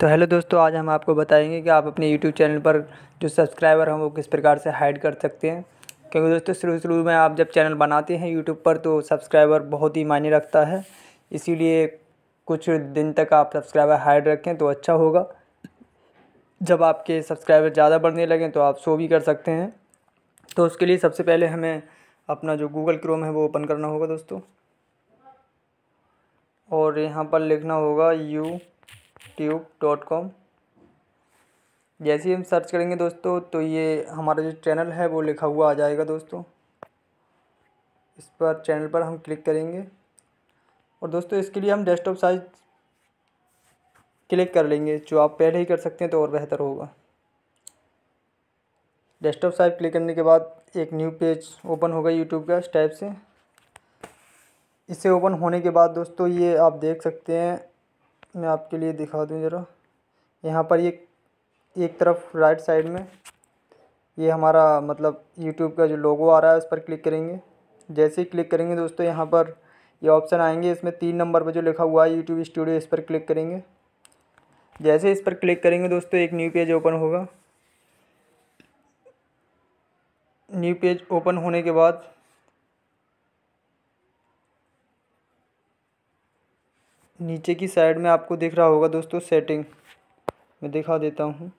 तो हेलो दोस्तों आज हम आपको बताएंगे कि आप अपने यूट्यूब चैनल पर जो सब्सक्राइबर हैं वो किस प्रकार से हाइड कर सकते हैं क्योंकि दोस्तों शुरू शुरू में आप जब चैनल बनाते हैं यूट्यूब पर तो सब्सक्राइबर बहुत ही मायने रखता है इसीलिए कुछ दिन तक आप सब्सक्राइबर हाइड रखें तो अच्छा होगा जब आपके सब्सक्राइबर ज़्यादा बढ़ने लगें तो आप शो भी कर सकते हैं तो उसके लिए सबसे पहले हमें अपना जो गूगल क्रोम है वो ओपन करना होगा दोस्तों और यहाँ पर लिखना होगा यू ट्यूब डॉट कॉम जैसे ही हम सर्च करेंगे दोस्तों तो ये हमारा जो चैनल है वो लिखा हुआ आ जाएगा दोस्तों इस पर चैनल पर हम क्लिक करेंगे और दोस्तों इसके लिए हम डेस्कटॉप साइज क्लिक कर लेंगे जो आप पहले ही कर सकते हैं तो और बेहतर होगा डेस्कटॉप साइज क्लिक करने के बाद एक न्यू पेज ओपन होगा यूट्यूब का इस टाइप से इसे ओपन होने के बाद दोस्तों ये आप देख सकते हैं मैं आपके लिए दिखा दूँ ज़रा यहाँ पर ये एक तरफ राइट साइड में ये हमारा मतलब यूट्यूब का जो लोगो आ रहा है उस पर क्लिक करेंगे जैसे ही क्लिक करेंगे दोस्तों यहाँ पर ये ऑप्शन आएंगे इसमें तीन नंबर पर जो लिखा हुआ है यूट्यूब स्टूडियो इस पर क्लिक करेंगे जैसे इस पर क्लिक करेंगे दोस्तों एक न्यू पेज ओपन होगा न्यू पेज ओपन होने के बाद नीचे की साइड में आपको दिख रहा होगा दोस्तों सेटिंग मैं दिखा देता हूँ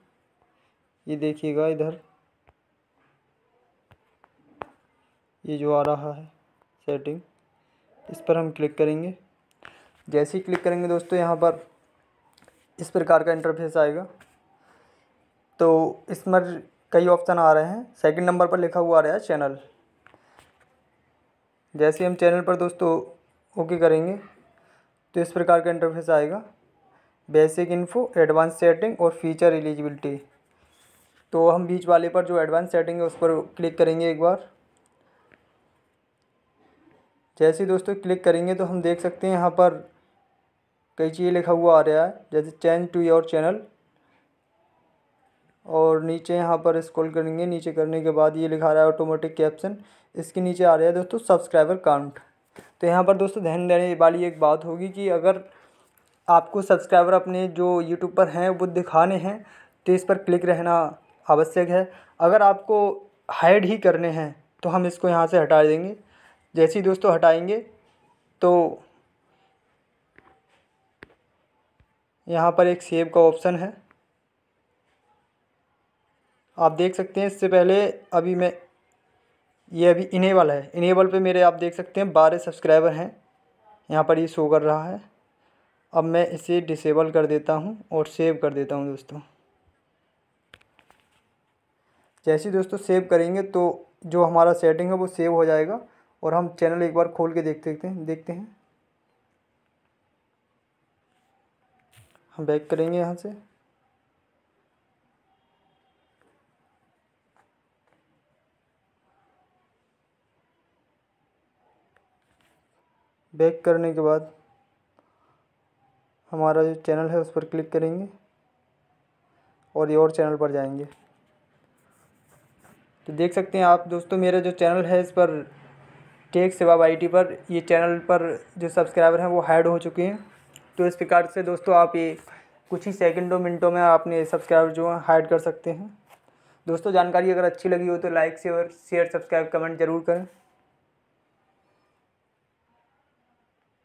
ये देखिएगा इधर ये जो आ रहा है सेटिंग इस पर हम क्लिक करेंगे जैसे ही क्लिक करेंगे दोस्तों यहाँ पर इस प्रकार का इंटरफेस आएगा तो इसमें कई ऑप्शन आ रहे हैं सेकंड नंबर पर लिखा हुआ आ रहा है चैनल जैसे हम चैनल पर दोस्तों ओके करेंगे तो इस प्रकार का इंटरफेस आएगा बेसिक इन्फो एडवांस सेटिंग और फीचर एलिजिबिलिटी तो हम बीच वाले पर जो एडवांस सेटिंग है उस पर क्लिक करेंगे एक बार जैसे दोस्तों क्लिक करेंगे तो हम देख सकते हैं यहाँ पर कई चीज़ें लिखा हुआ आ रहा है जैसे चेंज टू योर चैनल और नीचे यहाँ पर स्क्रॉल करेंगे नीचे करने के बाद ये लिखा रहा है ऑटोमेटिक कैप्शन इसके नीचे आ रहा है दोस्तों सब्सक्राइबर काउंट तो यहाँ पर दोस्तों ध्यान देने वाली एक बात होगी कि अगर आपको सब्सक्राइबर अपने जो यूट्यूब पर हैं वो दिखाने हैं तो इस पर क्लिक रहना आवश्यक है अगर आपको हाइड ही करने हैं तो हम इसको यहाँ से हटा देंगे जैसे ही दोस्तों हटाएंगे तो यहाँ पर एक सेव का ऑप्शन है आप देख सकते हैं इससे पहले अभी मैं ये अभी इनेबल है इनेबल पे मेरे आप देख सकते हैं बारह सब्सक्राइबर हैं यहाँ पर ये शो कर रहा है अब मैं इसे डिसेबल कर देता हूँ और सेव कर देता हूँ दोस्तों जैसे दोस्तों सेव करेंगे तो जो हमारा सेटिंग है वो सेव हो जाएगा और हम चैनल एक बार खोल के देख देखते हैं देखते हैं हम बैक करेंगे यहाँ से बैक करने के बाद हमारा जो चैनल है उस पर क्लिक करेंगे और ये और चैनल पर जाएंगे तो देख सकते हैं आप दोस्तों मेरा जो चैनल है इस पर टेक सेवा आई पर ये चैनल पर जो सब्सक्राइबर हैं वो हाइड हो चुके हैं तो इस प्रकार से दोस्तों आप ये कुछ ही सेकंडों मिनटों में आपने सब्सक्राइबर जो हैं हाइड कर सकते हैं दोस्तों जानकारी अगर अच्छी लगी हो तो like share share subscribe comment जरूर करें